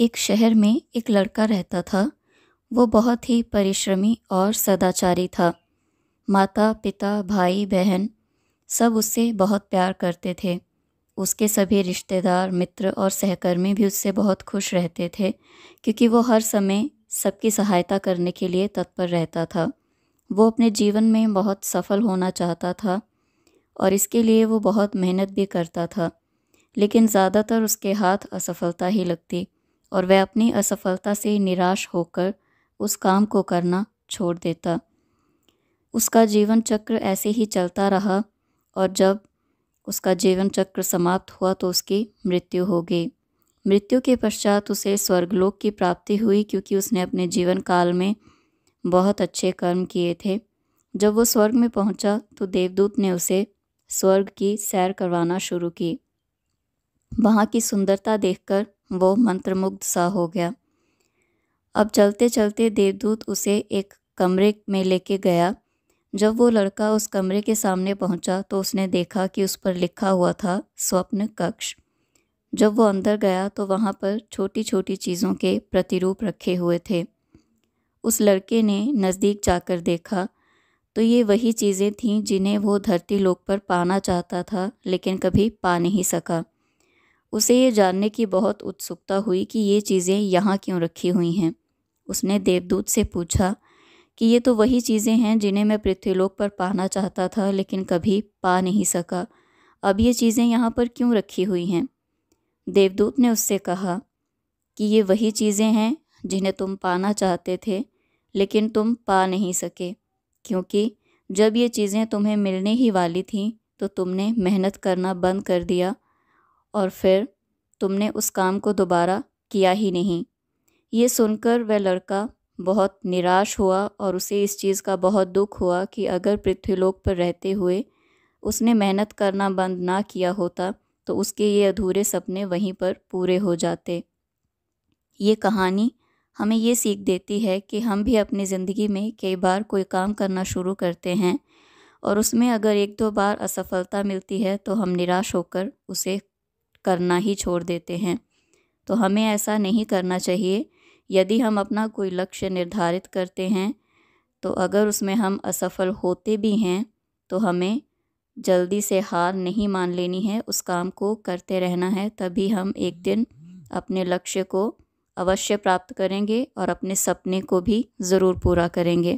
एक शहर में एक लड़का रहता था वो बहुत ही परिश्रमी और सदाचारी था माता पिता भाई बहन सब उससे बहुत प्यार करते थे उसके सभी रिश्तेदार मित्र और सहकर्मी भी उससे बहुत खुश रहते थे क्योंकि वो हर समय सबकी सहायता करने के लिए तत्पर रहता था वो अपने जीवन में बहुत सफल होना चाहता था और इसके लिए वो बहुत मेहनत भी करता था लेकिन ज़्यादातर उसके हाथ असफलता ही लगती और वह अपनी असफलता से निराश होकर उस काम को करना छोड़ देता उसका जीवन चक्र ऐसे ही चलता रहा और जब उसका जीवन चक्र समाप्त हुआ तो उसकी मृत्यु हो गई मृत्यु के पश्चात उसे स्वर्गलोक की प्राप्ति हुई क्योंकि उसने अपने जीवन काल में बहुत अच्छे कर्म किए थे जब वो स्वर्ग में पहुंचा तो देवदूत ने उसे स्वर्ग की सैर करवाना शुरू की वहाँ की सुंदरता देखकर वो मंत्रमुग्ध सा हो गया अब चलते चलते देवदूत उसे एक कमरे में लेके गया जब वो लड़का उस कमरे के सामने पहुंचा तो उसने देखा कि उस पर लिखा हुआ था स्वप्न कक्ष जब वो अंदर गया तो वहाँ पर छोटी छोटी चीज़ों के प्रतिरूप रखे हुए थे उस लड़के ने नज़दीक जाकर देखा तो ये वही चीज़ें थीं जिन्हें वो धरती लोक पर पाना चाहता था लेकिन कभी पा नहीं सका उसे ये जानने की बहुत उत्सुकता हुई कि ये चीज़ें यहाँ क्यों रखी हुई हैं उसने देवदूत से पूछा कि ये तो वही चीज़ें हैं जिन्हें मैं पृथ्वीलोक पर पाना चाहता था लेकिन कभी पा नहीं सका अब ये चीज़ें यहाँ पर क्यों रखी हुई हैं देवदूत ने उससे कहा कि ये वही चीज़ें हैं जिन्हें तुम पाना चाहते थे लेकिन तुम पा नहीं सके क्योंकि जब ये चीज़ें तुम्हें मिलने ही वाली थीं तो तुमने मेहनत करना बंद कर दिया और फिर तुमने उस काम को दोबारा किया ही नहीं ये सुनकर वह लड़का बहुत निराश हुआ और उसे इस चीज़ का बहुत दुख हुआ कि अगर पृथ्वीलोक पर रहते हुए उसने मेहनत करना बंद ना किया होता तो उसके ये अधूरे सपने वहीं पर पूरे हो जाते ये कहानी हमें ये सीख देती है कि हम भी अपनी ज़िंदगी में कई बार कोई काम करना शुरू करते हैं और उसमें अगर एक दो बार असफलता मिलती है तो हम निराश होकर उसे करना ही छोड़ देते हैं तो हमें ऐसा नहीं करना चाहिए यदि हम अपना कोई लक्ष्य निर्धारित करते हैं तो अगर उसमें हम असफल होते भी हैं तो हमें जल्दी से हार नहीं मान लेनी है उस काम को करते रहना है तभी हम एक दिन अपने लक्ष्य को अवश्य प्राप्त करेंगे और अपने सपने को भी ज़रूर पूरा करेंगे